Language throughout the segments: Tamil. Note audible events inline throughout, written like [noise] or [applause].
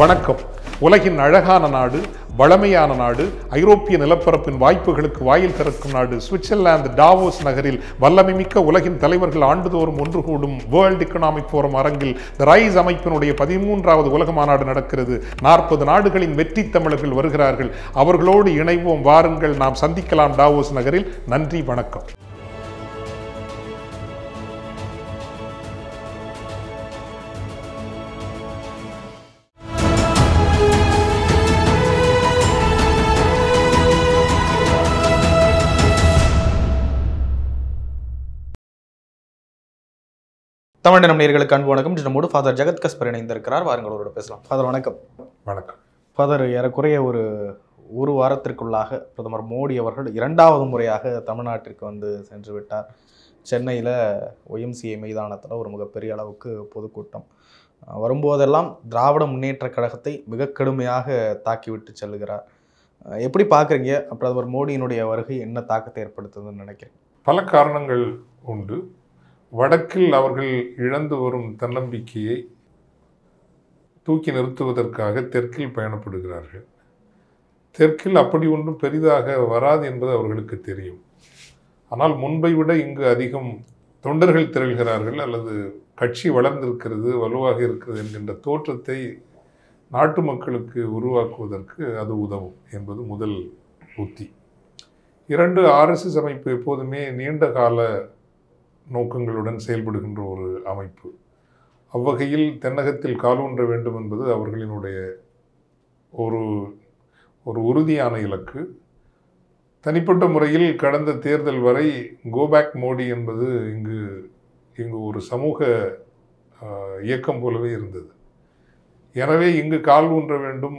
வணக்கம் உலகின் அழகான நாடு வளமையான நாடு ஐரோப்பிய நிலப்பரப்பின் வாய்ப்புகளுக்கு வாயில் திறக்கும் நாடு சுவிட்சர்லாந்து டாவோஸ் நகரில் வல்லமை மிக்க உலகின் தலைவர்கள் ஆண்டுதோறும் ஒன்று கூடும் வேர்ல்டு எக்கனாமிக் போரம் அரங்கில் த ரைஸ் அமைப்பினுடைய பதிமூன்றாவது உலக மாநாடு நடக்கிறது நாற்பது நாடுகளின் வெற்றி தமிழர்கள் வருகிறார்கள் அவர்களோடு இணைவோம் வாருங்கள் நாம் சந்திக்கலாம் டாவோஸ் நகரில் நன்றி வணக்கம் தமிழ் நம்மளுக்கு அன்பு வணக்கம் நம்மோடு ஃபாதர் ஜெகத் கஸ்பர் இணைந்திருக்கிறார் வாருங்கள் பேசலாம் ஃபாதர் வணக்கம் வணக்கம் ஃபாதர் ஏறக்குறைய ஒரு ஒரு வாரத்திற்குள்ளாக பிரதமர் மோடி அவர்கள் இரண்டாவது முறையாக தமிழ்நாட்டிற்கு வந்து சென்று விட்டார் சென்னையில் ஒய்எம்சிஏ மைதானத்தில் ஒரு மிகப்பெரிய அளவுக்கு பொதுக்கூட்டம் வரும்போதெல்லாம் திராவிட முன்னேற்ற கழகத்தை மிக கடுமையாக தாக்கிவிட்டு செல்கிறார் எப்படி பார்க்குறீங்க பிரதமர் மோடியினுடைய வருகை என்ன தாக்கத்தை ஏற்படுத்துதுன்னு நினைக்கிறேன் பல காரணங்கள் உண்டு வடக்கில் அவர்கள் இழந்து வரும் தன்னம்பிக்கையை தூக்கி நிறுத்துவதற்காக தெற்கில் பயணப்படுகிறார்கள் தெற்கில் அப்படி ஒன்றும் பெரிதாக வராது என்பது அவர்களுக்கு தெரியும் ஆனால் முன்பை விட இங்கு அதிகம் தொண்டர்கள் திரள்கிறார்கள் அல்லது கட்சி வளர்ந்திருக்கிறது வலுவாக இருக்கிறது என்கின்ற தோற்றத்தை நாட்டு மக்களுக்கு உருவாக்குவதற்கு அது உதவும் என்பது முதல் உத்தி இரண்டு ஆர்எஸ்எஸ் அமைப்பு எப்போதுமே நீண்ட கால நோக்கங்களுடன் செயல்படுகின்ற ஒரு அமைப்பு அவ்வகையில் தென்னகத்தில் காலூன்ற வேண்டும் என்பது அவர்களினுடைய ஒரு ஒரு உறுதியான இலக்கு தனிப்பட்ட முறையில் கடந்த தேர்தல் வரை கோபேக் மோடி என்பது இங்கு இங்கு ஒரு சமூக இயக்கம் போலவே இருந்தது எனவே இங்கு கால் ஊன்ற வேண்டும்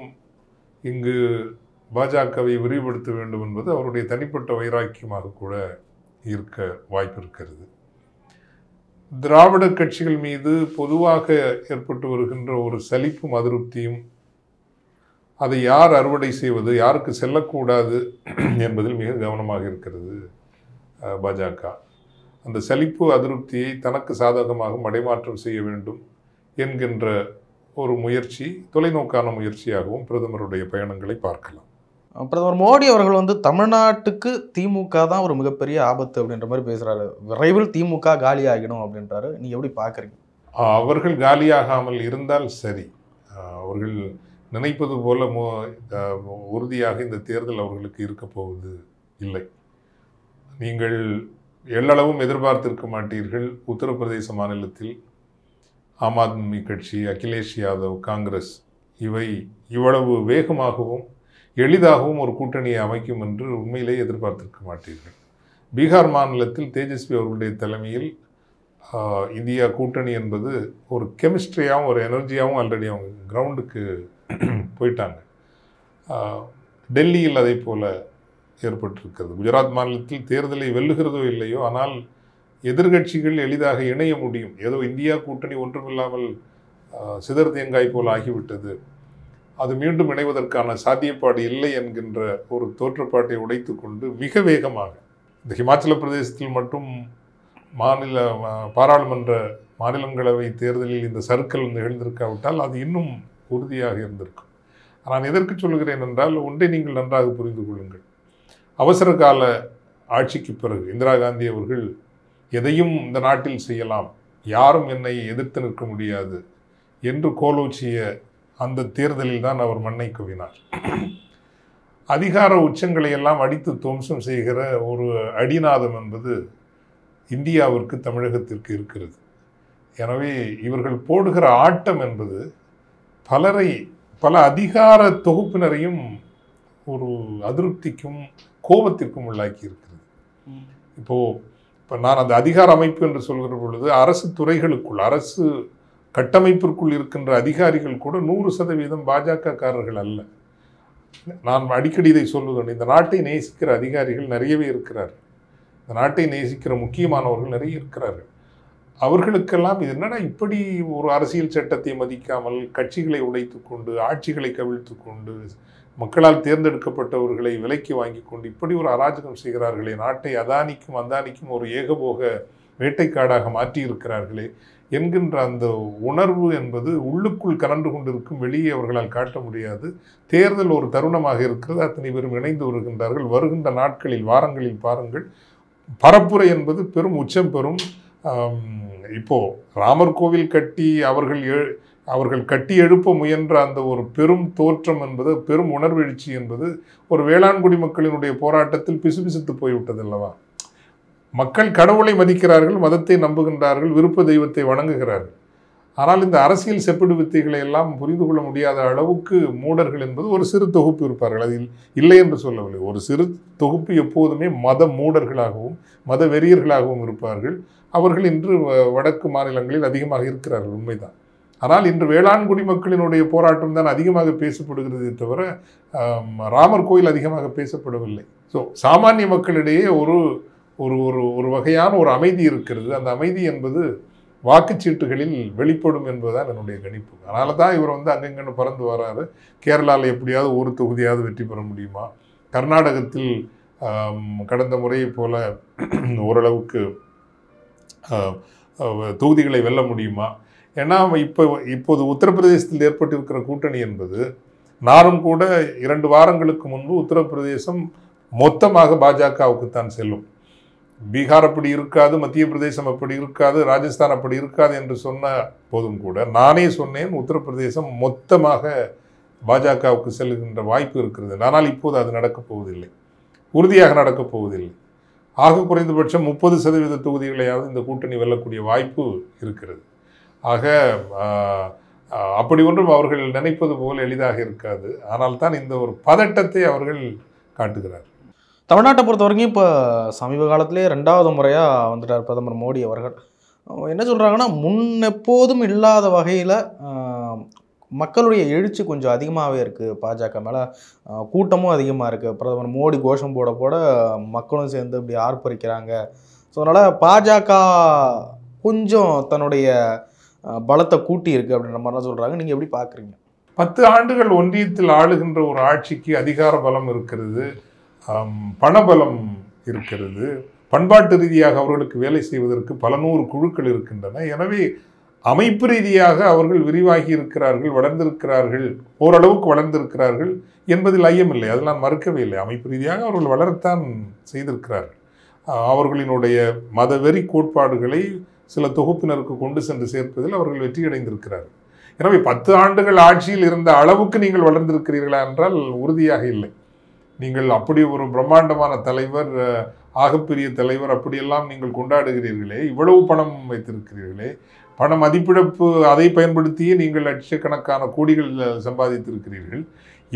இங்கு பாஜகவை விரிவுபடுத்த வேண்டும் என்பது அவருடைய தனிப்பட்ட வைராக்கியமாக கூட இருக்க வாய்ப்பு இருக்கிறது திராவிட கட்சிகள் மீது பொதுவாக ஏற்பட்டு வருகின்ற ஒரு சலிப்பும் அதிருப்தியும் அதை யார் அறுவடை செய்வது யாருக்கு செல்லக்கூடாது என்பதில் மிக கவனமாக இருக்கிறது பாஜக அந்த சலிப்பு அதிருப்தியை தனக்கு சாதகமாக மடைமாற்றம் செய்ய வேண்டும் என்கின்ற ஒரு முயற்சி தொலைநோக்கான முயற்சியாகவும் பிரதமருடைய பயணங்களை பார்க்கலாம் பிரதமர் மோடி அவர்கள் வந்து தமிழ்நாட்டுக்கு திமுக தான் ஒரு மிகப்பெரிய ஆபத்து அப்படின்ற மாதிரி பேசுகிறாரு விரைவில் திமுக காலி ஆகிடும் அப்படின்றாரு நீங்கள் எப்படி பார்க்குறீங்க அவர்கள் காலியாகாமல் இருந்தால் சரி அவர்கள் நினைப்பது போல மோ உறுதியாக இந்த தேர்தல் அவர்களுக்கு இருக்க போவது இல்லை நீங்கள் எல்லளவும் எதிர்பார்த்திருக்க மாட்டீர்கள் உத்தரப்பிரதேச மாநிலத்தில் ஆம் ஆத்மி கட்சி அகிலேஷ் யாதவ் காங்கிரஸ் இவை இவ்வளவு வேகமாகவும் எளிதாகவும் ஒரு கூட்டணியை அமைக்கும் என்று உண்மையிலேயே எதிர்பார்த்திருக்க மாட்டீர்கள் பீகார் மாநிலத்தில் தேஜஸ்வி அவர்களுடைய தலைமையில் இந்தியா கூட்டணி என்பது ஒரு கெமிஸ்ட்ரியாகவும் ஒரு எனர்ஜியாகவும் ஆல்ரெடி அவங்க கிரவுண்டுக்கு [clears throat] போயிட்டாங்க டெல்லியில் அதே போல் ஏற்பட்டிருக்கிறது குஜராத் மாநிலத்தில் தேர்தலை வெல்லுகிறதோ இல்லையோ ஆனால் எதிர்கட்சிகள் எளிதாக இணைய முடியும் ஏதோ இந்தியா கூட்டணி ஒன்றுமில்லாமல் சிதர் தேங்காய் போல் ஆகிவிட்டது அது மீண்டும் இணைவதற்கான சாத்தியப்பாடு இல்லை என்கின்ற ஒரு தோற்றப்பாட்டை உடைத்து கொண்டு மிக வேகமாக இந்த ஹிமாச்சல பிரதேசத்தில் மட்டும் மாநில பாராளுமன்ற மாநிலங்களவை தேர்தலில் இந்த சர்க்கிள் நிகழ்ந்திருக்காவிட்டால் அது இன்னும் உறுதியாக இருந்திருக்கும் நான் எதற்கு சொல்கிறேன் என்றால் ஒன்றை நீங்கள் நன்றாக புரிந்து கொள்ளுங்கள் அவசர கால ஆட்சிக்கு பிறகு இந்திரா காந்தி அவர்கள் எதையும் இந்த நாட்டில் செய்யலாம் யாரும் என்னை எதிர்த்து நிற்க முடியாது என்று கோலோச்சிய அந்த தேர்தலில் தான் அவர் மண்ணை குவினார் அதிகார உச்சங்களை எல்லாம் அடித்து துவம்சம் செய்கிற ஒரு அடிநாதம் என்பது இந்தியாவிற்கு தமிழகத்திற்கு இருக்கிறது எனவே இவர்கள் போடுகிற ஆட்டம் என்பது பலரை பல அதிகார தொகுப்பினரையும் ஒரு அதிருப்திக்கும் கோபத்திற்கும் உள்ளாக்கி இருக்கிறது இப்போது இப்போ நான் அந்த அதிகார அமைப்பு என்று சொல்கிற பொழுது அரசு துறைகளுக்குள் அரசு கட்டமைப்பிற்குள் இருக்கின்ற அதிகாரிகள் கூட நூறு சதவீதம் பாஜகக்காரர்கள் அல்ல நான் அடிக்கடி இதை சொல்லுகிறேன் இந்த நாட்டை நேசிக்கிற அதிகாரிகள் நிறையவே இருக்கிறார்கள் இந்த நாட்டை நேசிக்கிற முக்கியமானவர்கள் நிறைய இருக்கிறார்கள் அவர்களுக்கெல்லாம் இது என்னென்னா இப்படி ஒரு அரசியல் சட்டத்தை மதிக்காமல் கட்சிகளை உடைத்து கொண்டு ஆட்சிகளை கவிழ்த்து கொண்டு மக்களால் தேர்ந்தெடுக்கப்பட்டவர்களை விலைக்கு வாங்கி கொண்டு இப்படி ஒரு அராஜகம் செய்கிறார்களே நாட்டை அதானிக்கும் அந்தானிக்கும் ஒரு ஏகபோக வேட்டைக்காடாக மாற்றியிருக்கிறார்களே என்கின்ற அந்த உணர்வு என்பது உள்ளுக்குள் கலந்து கொண்டிருக்கும் வெளியே அவர்களால் காட்ட முடியாது தேர்தல் ஒரு தருணமாக இருக்கிறது அத்தனை பேரும் இணைந்து வருகின்றார்கள் வருகின்ற நாட்களில் வாரங்களில் பாருங்கள் பரப்புரை என்பது பெரும் உச்சம் பெறும் இப்போது ராமர் கோவில் கட்டி அவர்கள் எ அவர்கள் கட்டி எழுப்ப முயன்ற அந்த ஒரு பெரும் தோற்றம் என்பது பெரும் உணர்வெழுச்சி என்பது ஒரு வேளாண்குடி மக்களினுடைய போராட்டத்தில் பிசுபிசுத்து போய்விட்டது அல்லவா மக்கள் கடவுளை மதிக்கிறார்கள் மதத்தை நம்புகின்றார்கள் விருப்ப தெய்வத்தை வணங்குகிறார்கள் ஆனால் இந்த அரசியல் செப்பிடு வித்தைகளை எல்லாம் புரிந்து கொள்ள முடியாத அளவுக்கு மூடர்கள் என்பது ஒரு சிறு தொகுப்பு இருப்பார்கள் அதில் இல்லை என்று சொல்லவில்லை ஒரு சிறு தொகுப்பு எப்போதுமே மத மூடர்களாகவும் மத வெறியர்களாகவும் இருப்பார்கள் அவர்கள் இன்று வடக்கு மாநிலங்களில் அதிகமாக இருக்கிறார்கள் உண்மைதான் ஆனால் இன்று வேளாண்குடி மக்களினுடைய போராட்டம் தான் அதிகமாக பேசப்படுகிறது தவிர ராமர் கோயில் அதிகமாக பேசப்படவில்லை ஸோ சாமானிய மக்களிடையே ஒரு ஒரு ஒரு ஒரு வகையான ஒரு அமைதி இருக்கிறது அந்த அமைதி என்பது வாக்குச்சீட்டுகளில் வெளிப்படும் என்பதுதான் என்னுடைய கணிப்பு அதனால தான் இவர் வந்து அங்கங்கன்னு பறந்து வராரு கேரளாவில் எப்படியாவது ஒரு தொகுதியாவது வெற்றி பெற முடியுமா கர்நாடகத்தில் கடந்த முறையை போல [clears throat] ஓரளவுக்கு தொகுதிகளை வெல்ல முடியுமா ஏன்னா இப்போ இப்போது உத்தரப்பிரதேசத்தில் ஏற்பட்டிருக்கிற கூட்டணி என்பது நானும் கூட இரண்டு வாரங்களுக்கு முன்பு உத்தரப்பிரதேசம் மொத்தமாக பாஜகவுக்குத்தான் செல்லும் பீகார் அப்படி இருக்காது மத்திய பிரதேசம் அப்படி இருக்காது ராஜஸ்தான் அப்படி இருக்காது என்று சொன்ன போதும் கூட நானே சொன்னேன் உத்தரப்பிரதேசம் மொத்தமாக பாஜகவுக்கு செல்கின்ற வாய்ப்பு இருக்கிறது ஆனால் இப்போது அது நடக்கப் போவதில்லை உறுதியாக நடக்கப் போவதில்லை ஆக குறைந்தபட்சம் முப்பது சதவீத தொகுதிகளையாவது இந்த கூட்டணி வெல்லக்கூடிய வாய்ப்பு இருக்கிறது ஆக அப்படி ஒன்றும் அவர்கள் நினைப்பது போல் எளிதாக இருக்காது ஆனால் தான் இந்த ஒரு பதட்டத்தை அவர்கள் காட்டுகிறார் தமிழ்நாட்டை பொறுத்த வரைக்கும் இப்போ சமீப காலத்திலே ரெண்டாவது முறையாக வந்துட்டார் பிரதமர் மோடி அவர்கள் என்ன சொல்கிறாங்கன்னா முன்னெப்போதும் இல்லாத வகையில் மக்களுடைய எழுச்சி கொஞ்சம் அதிகமாகவே இருக்குது பாஜக மேலே கூட்டமும் அதிகமாக இருக்குது பிரதமர் மோடி கோஷம் போட போட மக்களும் சேர்ந்து இப்படி ஆர்ப்பரிக்கிறாங்க ஸோ அதனால் பாஜக கொஞ்சம் தன்னுடைய பலத்தை கூட்டி இருக்குது அப்படின்ற மாதிரிலாம் சொல்கிறாங்க நீங்கள் எப்படி பார்க்குறீங்க பத்து ஆண்டுகள் ஒன்றியத்தில் ஆளுகின்ற ஒரு ஆட்சிக்கு அதிகார பலம் இருக்கிறது பணபலம் இருக்கிறது பண்பாட்டு ரீதியாக அவர்களுக்கு வேலை செய்வதற்கு பல நூறு குழுக்கள் இருக்கின்றன எனவே அமைப்பு ரீதியாக அவர்கள் விரிவாகி இருக்கிறார்கள் வளர்ந்திருக்கிறார்கள் ஓரளவுக்கு வளர்ந்திருக்கிறார்கள் என்பதில் ஐயமில்லை அதில் நான் மறுக்கவே இல்லை அமைப்பு ரீதியாக அவர்கள் வளரத்தான் செய்திருக்கிறார்கள் அவர்களினுடைய மதவெறி கோட்பாடுகளை சில தொகுப்பினருக்கு கொண்டு சென்று சேர்ப்பதில் அவர்கள் வெற்றியடைந்திருக்கிறார்கள் எனவே பத்து ஆண்டுகள் ஆட்சியில் இருந்த அளவுக்கு நீங்கள் வளர்ந்திருக்கிறீர்களா என்றால் உறுதியாக இல்லை நீங்கள் அப்படி ஒரு பிரம்மாண்டமான தலைவர் ஆகப்பெரிய தலைவர் அப்படியெல்லாம் நீங்கள் கொண்டாடுகிறீர்களே இவ்வளவு பணம் வைத்திருக்கிறீர்களே பண மதிப்பிழப்பு அதை பயன்படுத்தியே நீங்கள் லட்சக்கணக்கான கோடிகள் சம்பாதித்திருக்கிறீர்கள்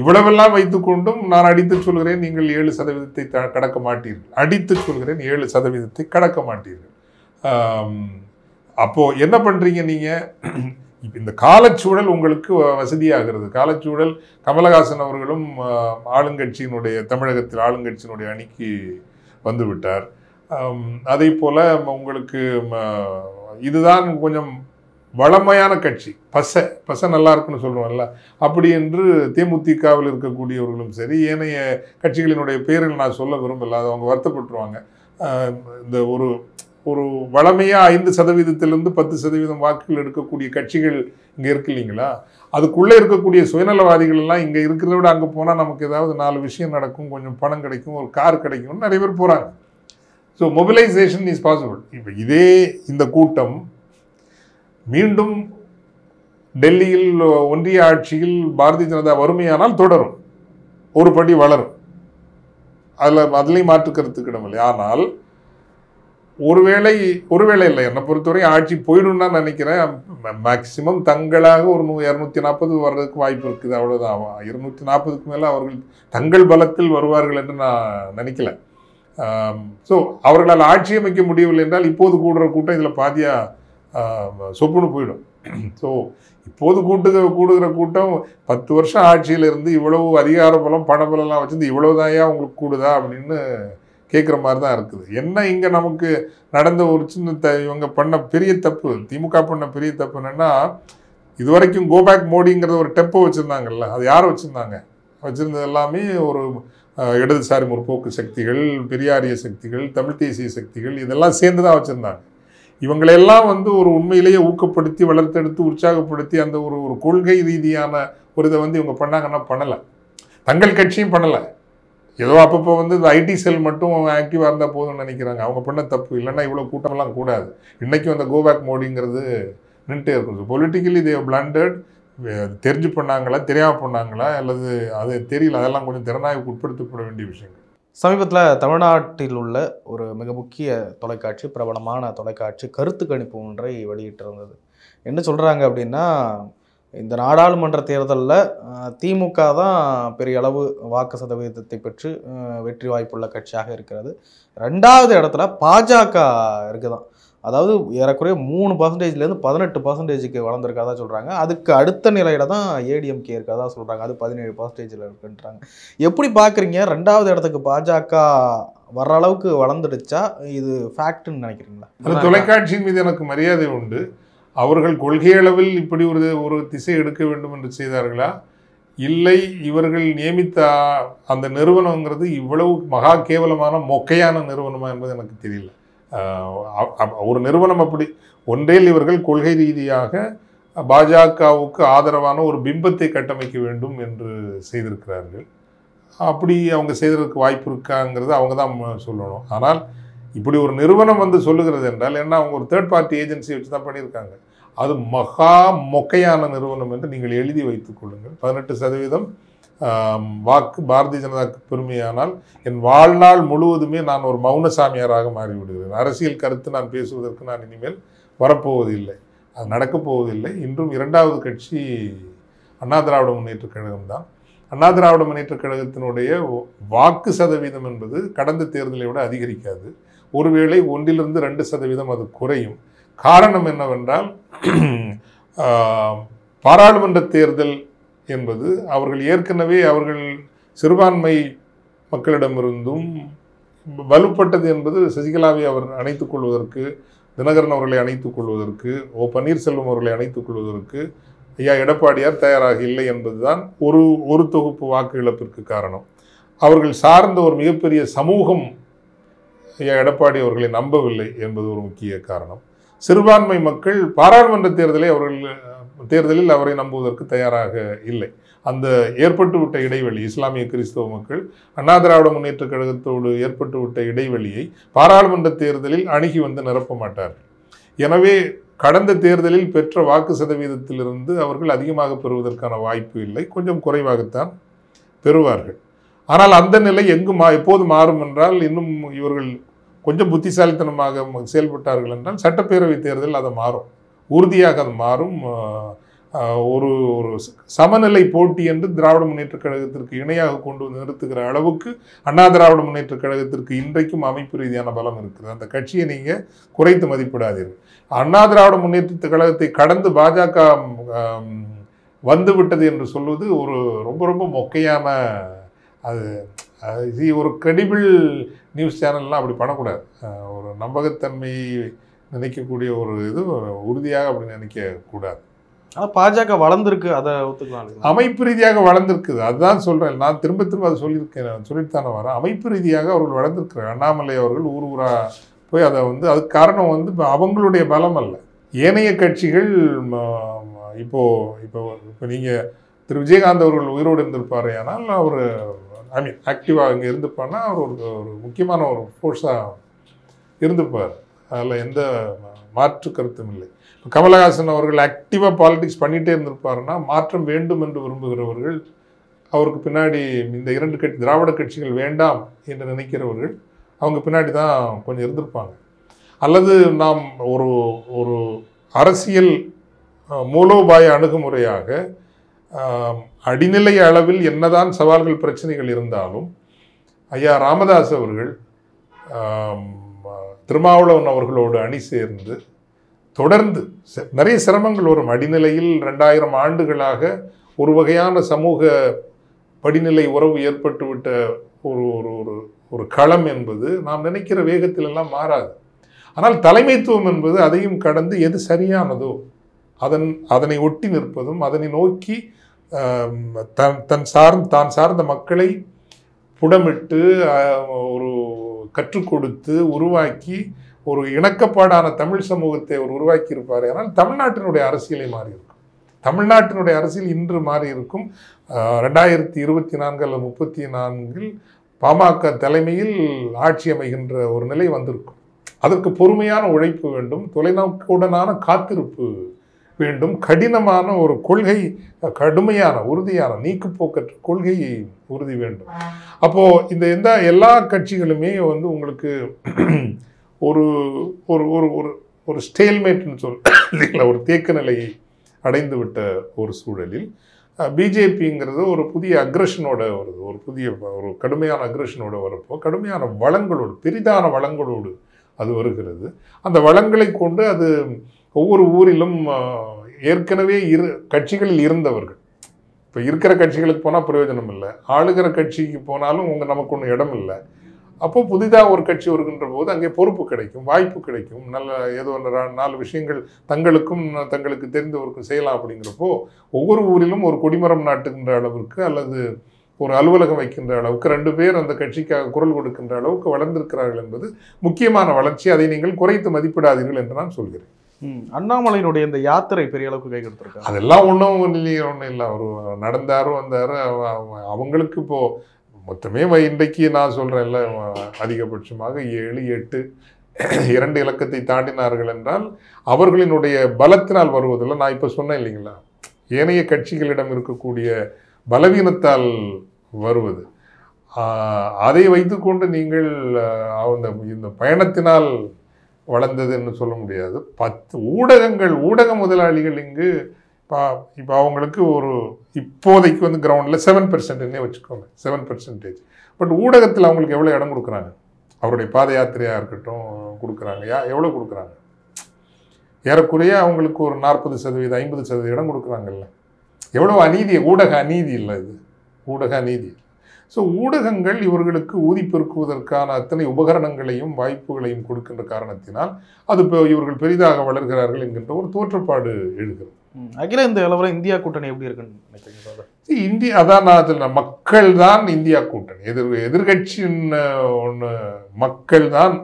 இவ்வளவெல்லாம் வைத்துக்கொண்டும் நான் அடித்து சொல்கிறேன் நீங்கள் ஏழு சதவீதத்தை கடக்க மாட்டீர்கள் அடித்து சொல்கிறேன் ஏழு சதவீதத்தை கடக்க மாட்டீர்கள் அப்போது என்ன பண்ணுறீங்க நீங்கள் இந்த காலச்சூழல் உங்களுக்கு வசதியாகிறது காலச்சூழல் கமலஹாசன் அவர்களும் ஆளுங்கட்சியினுடைய தமிழகத்தில் ஆளுங்கட்சியினுடைய அணிக்கு வந்துவிட்டார் அதே போல் உங்களுக்கு இதுதான் கொஞ்சம் வளமையான கட்சி பசை பசை நல்லா இருக்குன்னு சொல்லுவோம்ல அப்படி என்று தேமுதிகவில் இருக்கக்கூடியவர்களும் சரி ஏனைய கட்சிகளினுடைய பேரில் நான் சொல்ல விரும்பல அவங்க வருத்தப்பட்டுருவாங்க இந்த ஒரு ஒரு வளமையாக ஐந்து சதவீதத்திலிருந்து பத்து சதவீதம் வாக்குகள் எடுக்கக்கூடிய கட்சிகள் இங்கே இருக்கு இல்லைங்களா அதுக்குள்ளே இருக்கக்கூடிய சுயநலவாதிகள் எல்லாம் இங்கே இருக்கிறத விட அங்கே போனால் நமக்கு ஏதாவது நாலு விஷயம் நடக்கும் கொஞ்சம் பணம் கிடைக்கும் ஒரு கார் கிடைக்கும்னு நிறைய பேர் போகிறாங்க ஸோ மொபிலைசேஷன் இஸ் பாசிபிள் இப்போ இதே இந்த கூட்டம் மீண்டும் டெல்லியில் ஒன்றிய ஆட்சியில் பாரதிய ஜனதா வறுமையானால் தொடரும் ஒரு படி வளரும் அதில் அதுலேயும் மாற்றுக்கருத்துக்கிடமில்லை ஆனால் ஒருவேளை ஒருவேளை இல்லை என்னை பொறுத்தவரை ஆட்சி போயிடும் தான் நினைக்கிறேன் மேக்சிமம் தங்களாக ஒரு நூ இரநூத்தி நாற்பது வர்றதுக்கு வாய்ப்பு இருக்குது அவ்வளோதான் இருநூத்தி நாற்பதுக்கு மேலே அவர்கள் தங்கள் பலத்தில் வருவார்கள் என்று நான் நினைக்கல ஸோ அவர்களால் ஆட்சி அமைக்க முடியவில்லை என்றால் இப்போது கூடுற கூட்டம் இதில் பாதியாக சொப்புன்னு போயிடும் ஸோ இப்போது கூட்டு கூடுகிற கூட்டம் பத்து வருஷம் ஆட்சியிலிருந்து இவ்வளவு அதிகார பலம் பணபலம்லாம் வச்சுருந்து இவ்வளோதாயா உங்களுக்கு கூடுதா அப்படின்னு கேட்குற மாதிரி தான் இருக்குது என்ன இங்கே நமக்கு நடந்த ஒரு சின்ன த இவங்க பண்ண பெரிய தப்பு திமுக பண்ண பெரிய தப்பு என்னென்னா இது வரைக்கும் கோபேக் மோடிங்கிறத ஒரு டெப்போ வச்சுருந்தாங்கல்ல அது யார் வச்சுருந்தாங்க வச்சுருந்தது எல்லாமே ஒரு இடதுசாரி முற்போக்கு சக்திகள் பெரியாரிய சக்திகள் தமிழ் தேசிய சக்திகள் இதெல்லாம் சேர்ந்து தான் வச்சுருந்தாங்க இவங்களையெல்லாம் வந்து ஒரு உண்மையிலேயே ஊக்கப்படுத்தி வளர்த்தெடுத்து உற்சாகப்படுத்தி அந்த ஒரு ஒரு கொள்கை ரீதியான ஒரு இதை வந்து இவங்க பண்ணாங்கன்னா பண்ணலை தங்கள் கட்சியும் பண்ணலை ஏதோ அப்பப்போ வந்து இந்த ஐடி செல் மட்டும் ஆக்டிவாக இருந்தால் போதும்னு நினைக்கிறாங்க அவங்க பண்ண தப்பு இல்லைன்னா இவ்வளோ கூட்டமெல்லாம் கூடாது இன்றைக்கும் அந்த கோபேக் மோடிங்கிறது நின்றுட்டே இருக்கும் பொலிட்டிக்கலி தே பிளாண்டட் தெரிஞ்சு பண்ணாங்களா தெரியாமல் பண்ணாங்களா அல்லது அது தெரியல அதெல்லாம் கொஞ்சம் திறனாய்வுக்கு உட்படுத்தப்பட வேண்டிய விஷயங்கள் சமீபத்தில் தமிழ்நாட்டில் உள்ள ஒரு மிக முக்கிய தொலைக்காட்சி பிரபலமான தொலைக்காட்சி கருத்து கணிப்பு ஒன்றை வெளியிட்டிருந்தது என்ன சொல்கிறாங்க அப்படின்னா இந்த நாடாளுமன்ற தேர்தலில் திமுக தான் பெரிய அளவு வாக்கு சதவீதத்தை பெற்று வெற்றி வாய்ப்புள்ள கட்சியாக இருக்கிறது ரெண்டாவது இடத்துல பாஜக இருக்குதான் அதாவது ஏறக்குறைய மூணு பர்சன்டேஜ்லேருந்து பதினெட்டு பர்சன்டேஜுக்கு வளர்ந்துருக்காதா சொல்கிறாங்க அதுக்கு அடுத்த நிலையில தான் ஏடிஎம்கே இருக்காதான் சொல்கிறாங்க அது பதினேழு பர்சன்டேஜில் இருக்குன்றாங்க எப்படி பார்க்குறீங்க ரெண்டாவது இடத்துக்கு பாஜக வர்ற அளவுக்கு வளர்ந்துடுச்சா இது ஃபேக்ட்னு நினைக்கிறீங்களா தொலைக்காட்சியின் மீது எனக்கு மரியாதை உண்டு அவர்கள் கொள்கை அளவில் இப்படி ஒரு ஒரு திசை எடுக்க வேண்டும் என்று செய்தார்களா இல்லை இவர்கள் நியமித்த அந்த நிறுவனங்கிறது இவ்வளவு மகா கேவலமான மொக்கையான நிறுவனமா என்பது எனக்கு தெரியல ஒரு நிறுவனம் அப்படி ஒன்றில் இவர்கள் கொள்கை ரீதியாக பாஜகவுக்கு ஆதரவான ஒரு பிம்பத்தை கட்டமைக்க வேண்டும் என்று செய்திருக்கிறார்கள் அப்படி அவங்க செய்ததற்கு வாய்ப்பு இருக்காங்கிறது அவங்க தான் சொல்லணும் ஆனால் இப்படி ஒரு நிறுவனம் வந்து சொல்லுகிறது என்றால் ஏன்னா அவங்க ஒரு தேர்ட் பார்ட்டி ஏஜென்சி வச்சு தான் பண்ணியிருக்காங்க அது மகா மொக்கையான நிறுவனம் என்று நீங்கள் எழுதி வைத்துக் கொள்ளுங்கள் பதினெட்டு சதவீதம் வாக்கு பாரதிய ஜனதா பெருமையானால் என் வாழ்நாள் முழுவதுமே நான் ஒரு மௌனசாமியாராக மாறிவிடுகிறேன் அரசியல் கருத்து நான் பேசுவதற்கு நான் இனிமேல் வரப்போவதில்லை அது நடக்கப் போவதில்லை இன்றும் இரண்டாவது கட்சி அண்ணா திராவிட முன்னேற்ற கழகம் தான் அண்ணா திராவிட முன்னேற்ற கழகத்தினுடைய வாக்கு சதவீதம் என்பது கடந்த தேர்தலை விட அதிகரிக்காது ஒருவேளை ஒன்றிலிருந்து ரெண்டு சதவீதம் அது குறையும் காரணம் என்னவென்றால் பாராளுமன்ற தேர்தல் என்பது அவர்கள் ஏற்கனவே அவர்கள் சிறுபான்மை மக்களிடமிருந்தும் வலுப்பட்டது என்பது சசிகலாவை அவர் அணைத்துக் கொள்வதற்கு தினகரன் அவர்களை அணைத்துக் கொள்வதற்கு ஓ பன்னீர்செல்வம் அவர்களை அணைத்துக் கொள்வதற்கு ஐயா எடப்பாடியார் தயாராக இல்லை என்பதுதான் ஒரு ஒரு தொகுப்பு வாக்கு இழப்பிற்கு காரணம் அவர்கள் சார்ந்த ஒரு மிகப்பெரிய சமூகம் எடப்பாடி அவர்களை நம்பவில்லை என்பது ஒரு முக்கிய காரணம் சிறுபான்மை மக்கள் பாராளுமன்ற தேர்தலை அவர்கள் தேர்தலில் அவரை நம்புவதற்கு தயாராக இல்லை அந்த ஏற்பட்டுவிட்ட இடைவெளி இஸ்லாமிய கிறிஸ்தவ மக்கள் அண்ணா திராவிட முன்னேற்ற கழகத்தோடு ஏற்பட்டுவிட்ட இடைவெளியை பாராளுமன்ற தேர்தலில் அணுகி வந்து நிரப்ப மாட்டார்கள் எனவே கடந்த தேர்தலில் பெற்ற வாக்கு சதவீதத்திலிருந்து அவர்கள் அதிகமாக பெறுவதற்கான வாய்ப்பு இல்லை கொஞ்சம் குறைவாகத்தான் பெறுவார்கள் ஆனால் அந்த நிலை எங்கு மா எப்போது மாறும் என்றால் இன்னும் இவர்கள் கொஞ்சம் புத்திசாலித்தனமாக செயல்பட்டார்கள் என்றால் சட்டப்பேரவை தேர்தல் அது மாறும் உறுதியாக அது மாறும் ஒரு ஒரு சமநிலை போட்டி என்று திராவிட முன்னேற்றக் கழகத்திற்கு இணையாக கொண்டு வந்து நிறுத்துகிற அளவுக்கு அண்ணா திராவிட முன்னேற்றக் கழகத்திற்கு இன்றைக்கும் அமைப்பு ரீதியான பலம் இருக்குது அந்த கட்சியை நீங்கள் குறைத்து மதிப்பிடாதீர்கள் அண்ணா திராவிட முன்னேற்ற கழகத்தை கடந்து பாஜக வந்துவிட்டது என்று சொல்வது ஒரு ரொம்ப ரொம்ப மொக்கையான அது இது ஒரு கிரெடிபிள் நியூஸ் சேனல்லாம் அப்படி பண்ணக்கூடாது ஒரு நம்பகத்தன்மை நினைக்கக்கூடிய ஒரு இது உறுதியாக அப்படி நினைக்கக்கூடாது ஆனால் பாஜக வளர்ந்துருக்கு அதை ஒத்துக்கலாம் அமைப்பு ரீதியாக வளர்ந்துருக்குது அதுதான் சொல்கிறேன் நான் திரும்ப திரும்ப அதை சொல்லியிருக்கேன் சொல்லிட்டுதானே தானே வரேன் அமைப்பு ரீதியாக அவர்கள் வளர்ந்துருக்கிறார் அண்ணாமலை அவர்கள் ஊர் ஊராக போய் அதை வந்து அதுக்கு காரணம் வந்து அவங்களுடைய பலம் அல்ல ஏனைய கட்சிகள் இப்போது இப்போ இப்போ நீங்கள் திரு விஜயகாந்த் அவர்கள் உயிரோடு இருந்திருப்பார் ஆனால் அவர் ஐ மீன் ஆக்டிவாக அங்கே இருந்துப்பான்னா அவர் ஒரு ஒரு முக்கியமான ஒரு ஃபோர்ஸாக இருந்துப்பார் அதில் எந்த மாற்று கருத்தும் இல்லை இப்போ கமலஹாசன் அவர்கள் ஆக்டிவாக பாலிடிக்ஸ் பண்ணிகிட்டே இருந்திருப்பாருன்னா மாற்றம் வேண்டும் என்று விரும்புகிறவர்கள் அவருக்கு பின்னாடி இந்த இரண்டு கட்சி திராவிட கட்சிகள் வேண்டாம் என்று நினைக்கிறவர்கள் அவங்க பின்னாடி தான் கொஞ்சம் இருந்திருப்பாங்க அல்லது நாம் ஒரு ஒரு அரசியல் மூலோபாய அணுகுமுறையாக அடிநிலை அளவில் என்னதான் சவால்கள் பிரச்சனைகள் இருந்தாலும் ஐயா ராமதாஸ் அவர்கள் திருமாவளவன் அவர்களோடு அணி சேர்ந்து தொடர்ந்து நிறைய சிரமங்கள் வரும் அடிநிலையில் ரெண்டாயிரம் ஆண்டுகளாக ஒரு வகையான சமூக படிநிலை உறவு ஏற்பட்டுவிட்ட ஒரு ஒரு ஒரு ஒரு களம் என்பது நாம் நினைக்கிற வேகத்திலெல்லாம் மாறாது ஆனால் தலைமைத்துவம் என்பது அதையும் கடந்து எது சரியானதோ அதன் அதனை ஒட்டி நிற்பதும் அதனை நோக்கி தன் தன் சார்ந்த தான் சார்ந்த மக்களை புடமிட்டு ஒரு கற்றுக் கொடுத்து உருவாக்கி ஒரு இணக்கப்பாடான தமிழ் சமூகத்தை அவர் உருவாக்கி இருப்பார் ஆனால் தமிழ்நாட்டினுடைய அரசியலை மாறியிருக்கும் தமிழ்நாட்டினுடைய அரசியல் இன்று மாறியிருக்கும் ரெண்டாயிரத்தி இருபத்தி நான்கு அல்லது முப்பத்தி நான்கில் பாமக தலைமையில் ஆட்சி அமைகின்ற ஒரு நிலை வந்திருக்கும் அதற்கு பொறுமையான உழைப்பு வேண்டும் தொலைநோக்குடனான காத்திருப்பு வேண்டும் கடினமான ஒரு கொள்கை கடுமையான உறுதியான நீக்குப்போக்கற்ற கொள்கை உறுதி வேண்டும் அப்போது இந்த எந்த எல்லா கட்சிகளுமே வந்து உங்களுக்கு [clears throat] ஒரு ஒரு ஒரு ஒரு ஒரு ஸ்டேல்மேட்னு சொல் இல்லைங்களா ஒரு தேக்க நிலையை அடைந்து விட்ட ஒரு சூழலில் பிஜேபிங்கிறது ஒரு புதிய அக்ரஷனோட வருது ஒரு புதிய ஒரு கடுமையான அக்ரஷனோட வரப்போ கடுமையான வளங்களோடு பெரிதான வளங்களோடு அது வருகிறது அந்த வளங்களை கொண்டு அது ஒவ்வொரு ஊரிலும் ஏற்கனவே இரு கட்சிகளில் இருந்தவர்கள் இப்போ இருக்கிற கட்சிகளுக்கு போனால் பிரயோஜனம் இல்லை ஆளுகிற கட்சிக்கு போனாலும் உங்கள் நமக்கு ஒன்றும் இடம் இல்லை அப்போது புதிதாக ஒரு கட்சி வருகின்ற போது அங்கே பொறுப்பு கிடைக்கும் வாய்ப்பு கிடைக்கும் நல்ல ஏதோ நாலு விஷயங்கள் தங்களுக்கும் தங்களுக்கு தெரிந்தவருக்கும் செய்யலாம் அப்படிங்கிறப்போ ஒவ்வொரு ஊரிலும் ஒரு கொடிமரம் நாட்டுகின்ற அளவிற்கு அல்லது ஒரு அலுவலகம் வைக்கின்ற அளவுக்கு ரெண்டு பேர் அந்த கட்சிக்காக குரல் கொடுக்கின்ற அளவுக்கு வளர்ந்திருக்கிறார்கள் என்பது முக்கியமான வளர்ச்சி அதை நீங்கள் குறைத்து மதிப்பிடாதீர்கள் என்று நான் சொல்கிறேன் அண்ணாமலையினுடைய இந்த யாத்திரை பெரிய அளவுக்கு கை கொடுத்துருக்கு அதெல்லாம் ஒன்றும் இல்லையே ஒன்றும் இல்லை அவர் நடந்தாரு வந்தார் அவங்களுக்கு இப்போது மொத்தமே இன்றைக்கு நான் சொல்கிறேன்ல அதிகபட்சமாக ஏழு எட்டு இரண்டு இலக்கத்தை தாண்டினார்கள் என்றால் அவர்களினுடைய பலத்தினால் வருவதில்லை நான் இப்போ சொன்னேன் இல்லைங்களா ஏனைய கட்சிகளிடம் இருக்கக்கூடிய பலவீனத்தால் வருவது அதை வைத்துக்கொண்டு நீங்கள் அந்த இந்த பயணத்தினால் வளர்ந்ததுன்னு சொல்ல முடியாது பத்து ஊடகங்கள் ஊடக முதலாளிகள் இங்கு இப்போ இப்போ அவங்களுக்கு ஒரு இப்போதைக்கு வந்து கிரவுண்டில் செவன் பெர்சன்ட்னே வச்சுக்கோங்க செவன் பெர்சன்டேஜ் பட் ஊடகத்தில் அவங்களுக்கு எவ்வளோ இடம் கொடுக்குறாங்க அவருடைய பாத யாத்திரையாக இருக்கட்டும் கொடுக்குறாங்க யா எவ்வளோ கொடுக்குறாங்க ஏறக்குறைய அவங்களுக்கு ஒரு நாற்பது சதவீதம் ஐம்பது சதவீதம் இடம் கொடுக்குறாங்கல்ல எவ்வளோ அநீதி ஊடக அநீதி இல்லை இது ஊடக அநீதி ஸோ ஊடகங்கள் இவர்களுக்கு ஊதி பெருக்குவதற்கான அத்தனை உபகரணங்களையும் வாய்ப்புகளையும் கொடுக்கின்ற காரணத்தினால் அது இப்போ இவர்கள் பெரிதாக வளர்கிறார்கள் என்கின்ற ஒரு தோற்றப்பாடு எழுகிறது அகில இந்த அளவில் இந்தியா கூட்டணி எப்படி இருக்குன்னு இந்திய அதான் நான் அதில் மக்கள் தான் இந்தியா கூட்டணி எதிர் எதிர்கட்சியின் ஒன்று மக்கள் தான்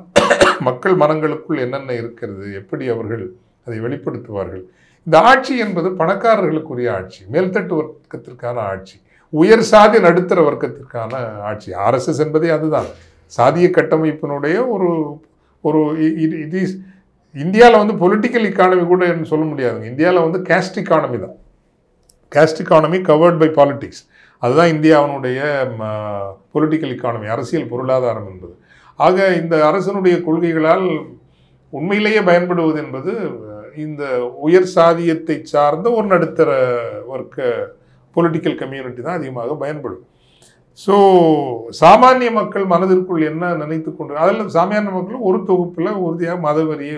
மக்கள் மனங்களுக்குள் என்னென்ன இருக்கிறது எப்படி அவர்கள் அதை வெளிப்படுத்துவார்கள் இந்த ஆட்சி என்பது பணக்காரர்களுக்குரிய ஆட்சி மேல்தட்டு வர்க்கத்திற்கான ஆட்சி உயர் சாதி நடுத்தர வர்க்கத்திற்கான ஆட்சி ஆர்எஸ்எஸ் என்பதே அதுதான் சாதிய கட்டமைப்பினுடைய ஒரு ஒரு இது இந்தியாவில் வந்து பொலிட்டிக்கல் இக்கானமி கூட சொல்ல முடியாதுங்க இந்தியாவில் வந்து கேஸ்ட் இக்கானமி தான் caste economy covered by politics அதுதான் இந்தியாவினுடைய பொலிட்டிக்கல் இக்கானமி அரசியல் பொருளாதாரம் என்பது ஆக இந்த அரசனுடைய கொள்கைகளால் உண்மையிலேயே பயன்படுவது என்பது இந்த உயர் சாதியத்தை சார்ந்த ஒரு நடுத்தர வர்க்க பொலிட்டிக்கல் கம்யூனிட்டி தான் அதிகமாக பயன்படும் ஸோ சாமானிய மக்கள் மனதிற்குள் என்ன நினைத்து கொண்டு அதில் சாமானிய மக்கள் ஒரு தொகுப்பில் உறுதியாக மதவெறியை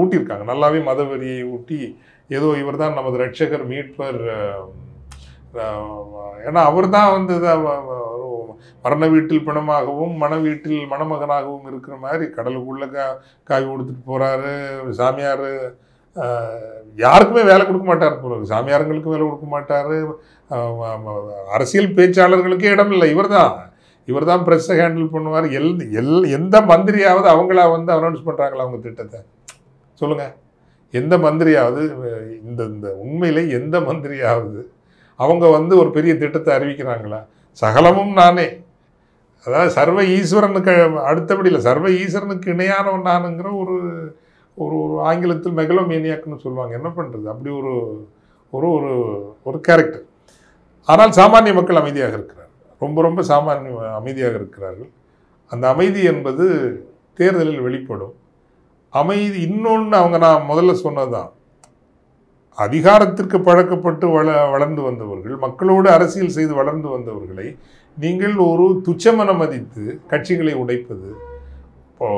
ஊட்டியிருக்காங்க நல்லாவே மதவெறியை ஊட்டி ஏதோ இவர் தான் நமது ரட்சகர் மீட்பர் ஏன்னா அவர் தான் வந்து மரண வீட்டில் பிணமாகவும் மன வீட்டில் மணமகனாகவும் இருக்கிற மாதிரி கடலுக்குள்ளே கா காவி கொடுத்துட்டு போகிறாரு சாமியார் யாருக்குமே வேலை கொடுக்க மாட்டார் போல சாமியாருங்களுக்கு வேலை கொடுக்க மாட்டார் அரசியல் பேச்சாளர்களுக்கே இடம் இல்லை இவர் தான் இவர் தான் ப்ரெஸ்ஸை ஹேண்டில் பண்ணுவார் எல் எல் எந்த மந்திரியாவது அவங்களா வந்து அனௌன்ஸ் பண்ணுறாங்களா அவங்க திட்டத்தை சொல்லுங்கள் எந்த மந்திரியாவது இந்த இந்த உண்மையில் எந்த மந்திரியாவது அவங்க வந்து ஒரு பெரிய திட்டத்தை அறிவிக்கிறாங்களா சகலமும் நானே அதாவது சர்வ ஈஸ்வரனுக்கு அடுத்தபடி இல்லை சர்வ ஈஸ்வரனுக்கு இணையானவன் நானுங்கிற ஒரு ஒரு ஒரு ஆங்கிலத்தில் மெகலோமேனியாக்குன்னு சொல்லுவாங்க என்ன பண்ணுறது அப்படி ஒரு ஒரு ஒரு ஒரு கேரக்டர் ஆனால் சாமானிய மக்கள் அமைதியாக இருக்கிறார் ரொம்ப ரொம்ப சாமானிய அமைதியாக இருக்கிறார்கள் அந்த அமைதி என்பது தேர்தலில் வெளிப்படும் அமைதி இன்னொன்று அவங்க நான் முதல்ல சொன்னது தான் அதிகாரத்திற்கு பழக்கப்பட்டு வள வளர்ந்து வந்தவர்கள் மக்களோடு அரசியல் செய்து வளர்ந்து வந்தவர்களை நீங்கள் ஒரு துச்சமன மதித்து கட்சிகளை உடைப்பது இப்போ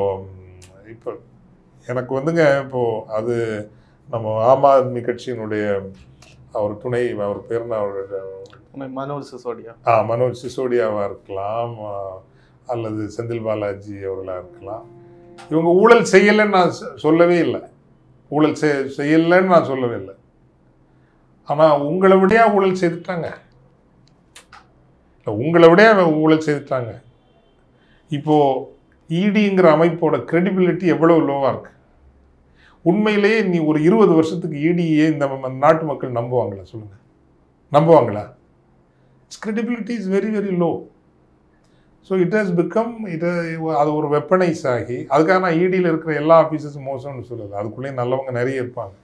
எனக்கு வந்துங்க இப்போது அது நம்ம ஆம் ஆத்மி கட்சியினுடைய அவர் துணை அவர் பேர் அவருடைய மனோஜ் சிசோடியா ஆ மனோஜ் சிசோடியாவாக இருக்கலாம் அல்லது செந்தில் பாலாஜி அவர்களாக இருக்கலாம் இவங்க ஊழல் செய்யலைன்னு நான் சொல்லவே இல்லை ஊழல் செய் செய்யலைன்னு நான் சொல்லவே இல்லை ஆனால் உங்களை விடையா ஊழல் செய்துட்டாங்க உங்களை விடையா ஊழல் செய்துட்டாங்க இப்போது ஈடிங்கிற e அமைப்போட க்ரெடிபிலிட்டி எவ்வளோ லோவாக இருக்குது உண்மையிலேயே நீ ஒரு இருபது வருஷத்துக்கு இடியே e e இந்த நாட்டு மக்கள் நம்புவாங்களா சொல்லுங்கள் நம்புவாங்களா credibility is very very low so it has become it அது ஒரு வெப்பனைஸ் ஆகி அதுக்காக நான் இடியில் e இருக்கிற எல்லா ஆஃபீஸஸும் மோசம்னு சொல்லலை அதுக்குள்ளேயும் நல்லவங்க நிறைய இருப்பாங்க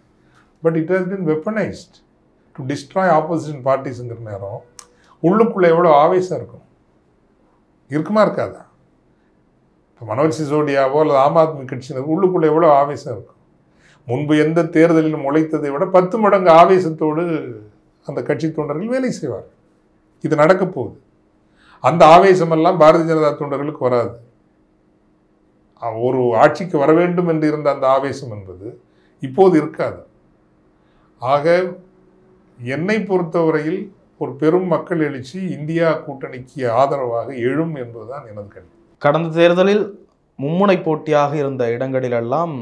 but it has been weaponized to destroy opposition பார்ட்டிஸுங்கிற நேரம் உள்ளுக்குள்ளே எவ்வளோ ஆவேசம் இருக்கும் இருக்குமா இருக்காதா இப்போ மனோஜ் சிசோடியாவோ அல்லது ஆம் ஆத்மி கட்சியினர் உள்ளுக்குள்ளே எவ்வளோ ஆவேசம் இருக்கும் முன்பு எந்த தேர்தலிலும் உழைத்ததை விட பத்து மடங்கு ஆவேசத்தோடு அந்த கட்சி தொண்டர்கள் வேலை செய்வார் இது நடக்க போகுது அந்த ஆவேசமெல்லாம் பாரதிய ஜனதா தொண்டர்களுக்கு வராது ஒரு ஆட்சிக்கு வர வேண்டும் என்று இருந்த அந்த ஆவேசம் என்பது இப்போது இருக்காது ஆக என்னை பொறுத்தவரையில் ஒரு பெரும் மக்கள் எழுச்சி இந்தியா கூட்டணிக்கு ஆதரவாக எழும் என்பதுதான் எனது கருத்து கடந்த தேர்தலில் மும்முனை போட்டியாக இருந்த இடங்களிலெல்லாம்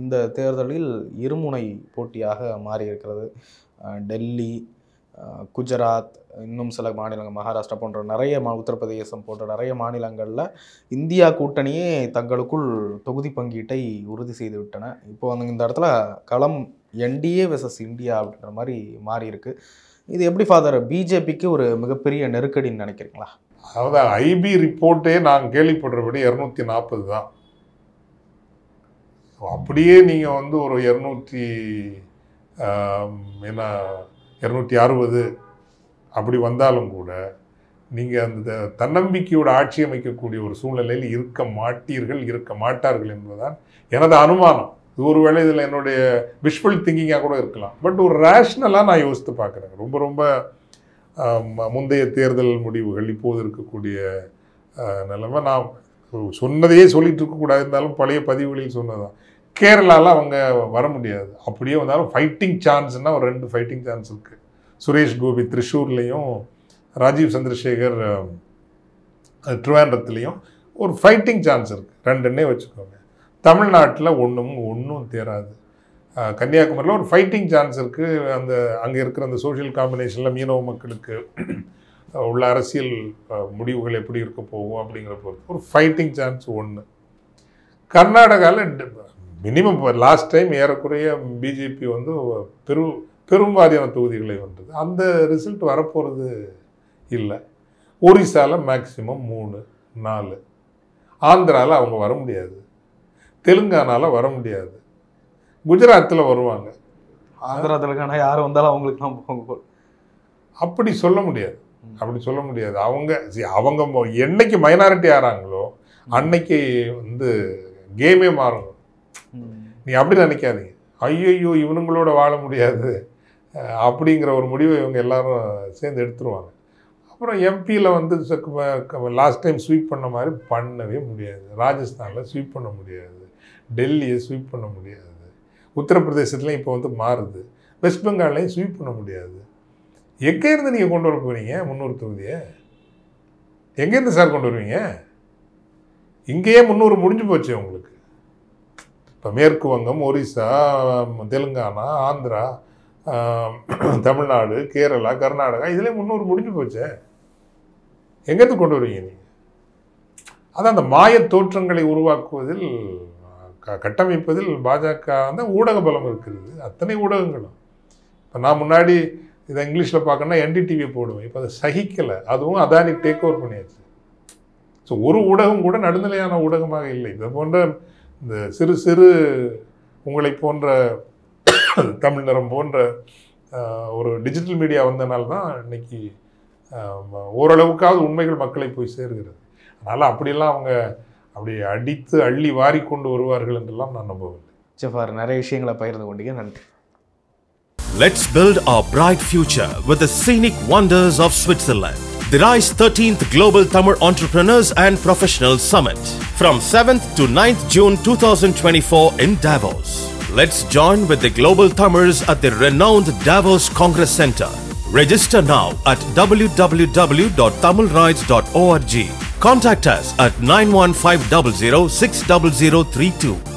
இந்த தேர்தலில் இருமுனை போட்டியாக மாறியிருக்கிறது டெல்லி குஜராத் இன்னும் சில மாநிலங்கள் மகாராஷ்டிரா போன்ற நிறைய மா உத்தரப்பிரதேசம் போன்ற நிறைய மாநிலங்களில் இந்தியா கூட்டணியே தங்களுக்குள் தொகுதி பங்கீட்டை உறுதி செய்து விட்டன இப்போ வந்து இந்த இடத்துல களம் என்டிஏ வெர்சஸ் இந்தியா அப்படின்ற மாதிரி மாறியிருக்கு இது எப்படி ஃபாதர் பிஜேபிக்கு ஒரு மிகப்பெரிய நெருக்கடின்னு நினைக்கிறீங்களா அதாவது ஐபி ரிப்போர்ட்டே நான் கேள்விப்படுறபடி இரநூத்தி நாற்பது தான் அப்படியே நீங்கள் வந்து ஒரு இரநூத்தி என்ன இரநூத்தி அறுபது அப்படி வந்தாலும் கூட நீங்கள் அந்த தன்னம்பிக்கையோட ஆட்சி அமைக்கக்கூடிய ஒரு சூழ்நிலையில் இருக்க மாட்டீர்கள் இருக்க மாட்டார்கள் என்பதுதான் எனது அனுமானம் இது ஒரு வேளை இதில் என்னுடைய விஷ்வல் திங்கிங்காக கூட இருக்கலாம் பட் ஒரு ரேஷ்னலாக நான் யோசித்து பார்க்குறேன் ரொம்ப ரொம்ப முந்தைய தேர்தல் முடிவுகள் இப்போது இருக்கக்கூடிய நிலைமை நான் சொன்னதையே சொல்லிகிட்டு இருக்கக்கூடாது இருந்தாலும் பழைய பதிவுகளில் சொன்னதுதான் கேரளாவில் அவங்க வர முடியாது அப்படியே வந்தாலும் ஃபைட்டிங் சான்ஸ்னால் ஒரு ரெண்டு ஃபைட்டிங் சான்ஸ் இருக்குது சுரேஷ் கோபி த்ரிஷூர்லேயும் ராஜீவ் சந்திரசேகர் ட்ரிவாண்டத்துலேயும் ஒரு ஃபைட்டிங் சான்ஸ் இருக்குது ரெண்டுன்னே வச்சுக்கோங்க தமிழ்நாட்டில் ஒன்றும் ஒன்றும் தேராது கன்னியாகுமரியில் ஒரு ஃபைட்டிங் சான்ஸ் இருக்குது அந்த அங்கே இருக்கிற அந்த சோஷியல் காம்பினேஷனில் மீனவ மக்களுக்கு உள்ள அரசியல் முடிவுகள் எப்படி இருக்க போகும் அப்படிங்கிற பொறுத்து ஒரு ஃபைட்டிங் சான்ஸ் ஒன்று கர்நாடகாவில் மினிமம் இப்போ லாஸ்ட் டைம் ஏறக்குறைய பிஜேபி வந்து பெரு பெரும்பாரியான தொகுதிகளை வந்தது அந்த ரிசல்ட் வரப்போகிறது இல்லை ஒரிசாவில் மேக்சிமம் மூணு நாலு ஆந்திராவில் அவங்க வர முடியாது தெலுங்கானாவில் வர முடியாது குஜராத்தில் வருவாங்க ஆந்திரா தெலுங்கானா யார் வந்தாலும் அவங்களுக்கு தான் அப்படி சொல்ல முடியாது அப்படி சொல்ல முடியாது அவங்க அவங்க என்னைக்கு மைனாரிட்டி ஆகிறாங்களோ அன்னைக்கு வந்து கேமே மாறும் நீ அப்படி நினைக்காதீங்க ஐயையோ இவனுங்களோட வாழ முடியாது அப்படிங்கிற ஒரு முடிவை இவங்க எல்லாரும் சேர்ந்து எடுத்துருவாங்க அப்புறம் எம்பியில் வந்து லாஸ்ட் டைம் ஸ்வீப் பண்ண மாதிரி பண்ணவே முடியாது ராஜஸ்தானில் ஸ்வீப் பண்ண முடியாது டெல்லியை ஸ்வீப் பண்ண முடியாது உத்தரப்பிரதேசத்துலையும் இப்போ வந்து மாறுது வெஸ்ட் பெங்கால்லையும் ஸ்வீப் பண்ண முடியாது எங்கேருந்து நீங்கள் கொண்டு வர போகிறீங்க முந்நூறு தொகுதியை எங்கேருந்து சார் கொண்டு வருவீங்க இங்கேயே முந்நூறு முடிஞ்சு போச்சு உங்களுக்கு இப்போ மேற்கு வங்கம் ஒரிசா தெலுங்கானா ஆந்திரா தமிழ்நாடு கேரளா கர்நாடகா இதிலே முன்னூறு முடிஞ்சு போச்சு எங்கேருந்து கொண்டு வருவீங்க நீங்கள் அதான் அந்த மாய தோற்றங்களை உருவாக்குவதில் க கட்டமைப்பதில் பாஜக வந்து ஊடக பலம் இருக்கிறது அத்தனை ஊடகங்களும் இப்போ நான் முன்னாடி இதை இங்கிலீஷில் பார்க்கணும்னா என்டிடிவி போடுவேன் இப்போ அதை சகிக்கலை அதுவும் அதானி டேக் ஓவர் பண்ணியாச்சு ஸோ ஒரு ஊடகம் கூட நடுநிலையான ஊடகமாக இல்லை இது போன்ற இந்த சிறு சிறு உங்களை போன்ற தமிழ் நிறம் போன்ற ஒரு டிஜிட்டல் மீடியா வந்தனால தான் இன்னைக்கு ஓரளவுக்காவது உண்மைகள் மக்களை போய் சேர்கிறது அதனால் அப்படியெல்லாம் அவங்க அப்படி அடித்து அள்ளி வாரி கொண்டு வருவார்கள் என்றெல்லாம் நான் நம்பவில்லை ஜஃபார் நிறைய விஷயங்களை பகிர்ந்து கொண்டீங்க நன்றி Let's build our bright future with the scenic wonders of Switzerland. the RISE 13th Global Tamil Entrepreneurs and Professionals Summit from 7th to 9th June 2024 in Davos. Let's join with the Global Tamils at the renowned Davos Congress Center. Register now at www.tamilrights.org. Contact us at 91500 60032.